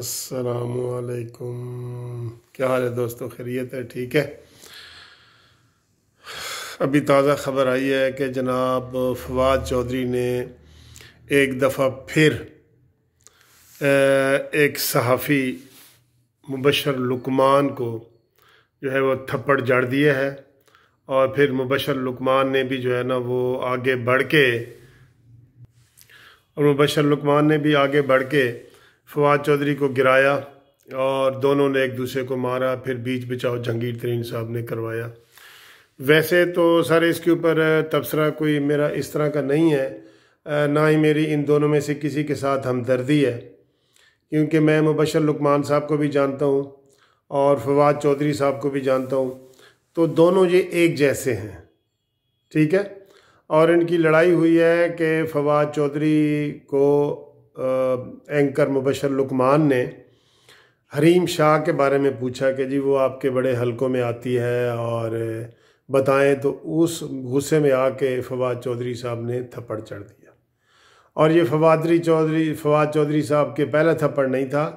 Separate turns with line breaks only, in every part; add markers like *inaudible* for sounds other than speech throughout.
السلام علیکم کیا حال ہے دوستو خیریت ہے ٹھیک ہے ابھی تازہ خبر آئی ہے کہ جناب فواد چودھری نے ایک دفعہ پھر ایک صحافی مبشر لکمان کو جو ہے وہ تھپڑ جڑ دیا ہے اور پھر مبشر لکمان نے بھی جو ہے نا وہ آگے بڑھ کے اور مبشر لکمان نے بھی آگے بڑھ کے فواد چودھری کو گرایا اور دونوں نے ایک دوسرے کو مارا پھر بیچ بچاؤ جہنگیر ترین صاحب نے کروایا ویسے تو سر اس کے اوپر تبصرہ کوئی میرا اس طرح کا نہیں ہے نہ ہی میری ان دونوں میں سے کسی کے ساتھ ہمدردی ہے کیونکہ میں مبشر لکمان صاحب کو بھی جانتا ہوں اور فواد چودھری صاحب کو بھی جانتا ہوں تو دونوں یہ ایک جیسے ہیں ٹھیک ہے اور ان کی لڑائی ہوئی ہے کہ فواد چودھری کو اینکر مبشر لکمان نے حریم شاہ کے بارے میں پوچھا کہ جی وہ آپ کے بڑے حلقوں میں آتی ہے اور بتائیں تو اس غصے میں آ کے فواد چودھری صاحب نے تھپڑ چڑھ دیا اور یہ فوادری چودھری فواد چودھری صاحب کے پہلا تھپڑ نہیں تھا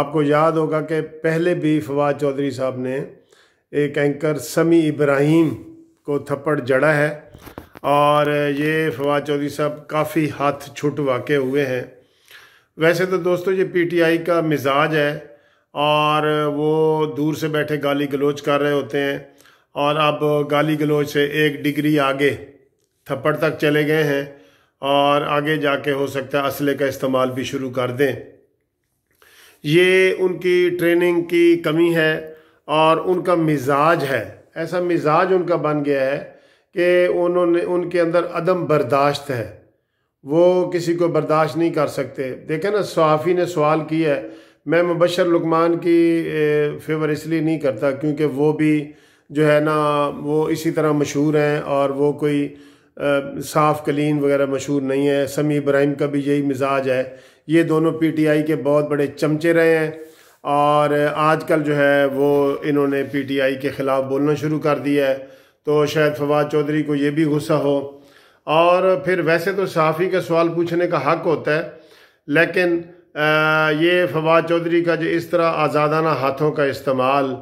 آپ کو یاد ہوگا کہ پہلے بھی فواد چودھری صاحب نے ایک اینکر سمی ابراہیم کو تھپڑ جڑا ہے اور یہ فواد چودھری صاحب کافی ہاتھ چھٹ واقع ہوئے ہیں ویسے تو دوستو یہ پی ٹی آئی کا مزاج ہے اور وہ دور سے بیٹھے گالی گلوچ کر رہے ہوتے ہیں اور اب گالی گلوچ سے ایک ڈگری آگے تھپڑ تک چلے گئے ہیں اور آگے جا کے ہو سکتا ہے اسلحے کا استعمال بھی شروع کر دیں یہ ان کی ٹریننگ کی کمی ہے اور ان کا مزاج ہے ایسا مزاج ان کا بن گیا ہے کہ انہوں نے ان کے اندر عدم برداشت ہے وہ کسی کو برداشت نہیں کر سکتے دیکھیں نا صحافی نے سوال کی ہے میں مبشر لکمان کی فیور اس لیے نہیں کرتا کیونکہ وہ بھی جو ہے نا وہ اسی طرح مشہور ہیں اور وہ کوئی صاف کلین وغیرہ مشہور نہیں ہے سمی ابراہیم کا بھی یہی مزاج ہے یہ دونوں پی ٹی آئی کے بہت بڑے چمچے رہے ہیں اور آج کل جو ہے وہ انہوں نے پی ٹی آئی کے خلاف بولنا شروع کر دیا ہے تو شاید فواد چودھری کو یہ بھی غصہ ہو اور پھر ویسے تو صحافی کا سوال پوچھنے کا حق ہوتا ہے لیکن یہ فواد چودھری کا جو اس طرح آزادانہ ہاتھوں کا استعمال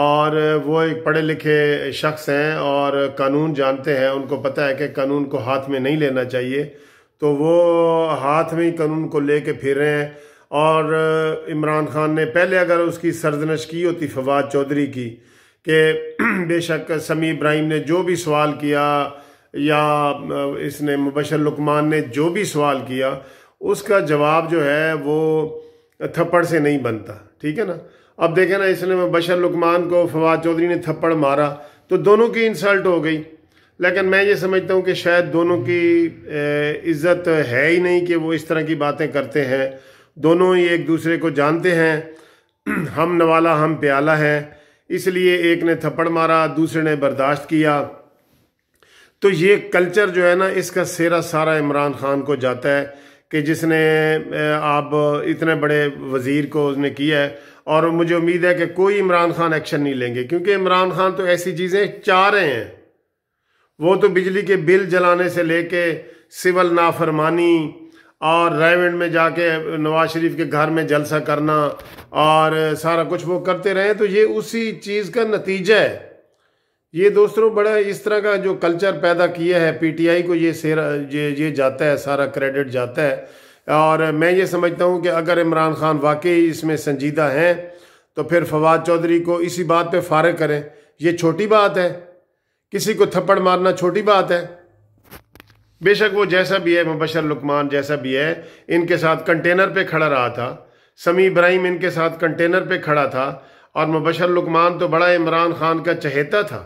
اور وہ ایک پڑھے لکھے شخص ہیں اور قانون جانتے ہیں ان کو پتہ ہے کہ قانون کو ہاتھ میں نہیں لینا چاہیے تو وہ ہاتھ میں ہی قانون کو لے کے پھر رہے ہیں اور عمران خان نے پہلے اگر اس کی سرزنش کی ہوتی فواد چودھری کی کہ *clears throat* بے شک سمیع ابراہیم نے جو بھی سوال کیا یا اس نے مبشر لکمان نے جو بھی سوال کیا اس کا جواب جو ہے وہ تھپڑ سے نہیں بنتا ٹھیک ہے نا اب دیکھیں نا اس نے مبشر لکمان کو فواد چودھری نے تھپڑ مارا تو دونوں کی انسلٹ ہو گئی لیکن میں یہ سمجھتا ہوں کہ شاید دونوں کی عزت ہے ہی نہیں کہ وہ اس طرح کی باتیں کرتے ہیں دونوں ہی ایک دوسرے کو جانتے ہیں ہم نوالا ہم پیالہ ہیں اس لیے ایک نے تھپڑ مارا دوسرے نے برداشت کیا تو یہ کلچر جو ہے نا اس کا سیرا سارا عمران خان کو جاتا ہے کہ جس نے آپ اتنے بڑے وزیر کو اس نے کیا ہے اور مجھے امید ہے کہ کوئی عمران خان ایکشن نہیں لیں گے کیونکہ عمران خان تو ایسی چیزیں چاہ رہے ہیں وہ تو بجلی کے بل جلانے سے لے کے سول نافرمانی اور ریون میں جا کے نواز شریف کے گھر میں جلسہ کرنا اور سارا کچھ وہ کرتے رہے تو یہ اسی چیز کا نتیجہ ہے یہ دوستوں بڑا اس طرح کا جو کلچر پیدا کیا ہے پی ٹی آئی کو یہ سیرا یہ یہ جاتا ہے سارا کریڈٹ جاتا ہے اور میں یہ سمجھتا ہوں کہ اگر عمران خان واقعی اس میں سنجیدہ ہیں تو پھر فواد چودھری کو اسی بات پہ فارغ کریں یہ چھوٹی بات ہے کسی کو تھپڑ مارنا چھوٹی بات ہے بے شک وہ جیسا بھی ہے مبشر لکمان جیسا بھی ہے ان کے ساتھ کنٹینر پہ کھڑا رہا تھا سمی ابراہیم ان کے ساتھ کنٹینر پہ کھڑا تھا اور مبشر لکمان تو بڑا عمران خان کا چہیتا تھا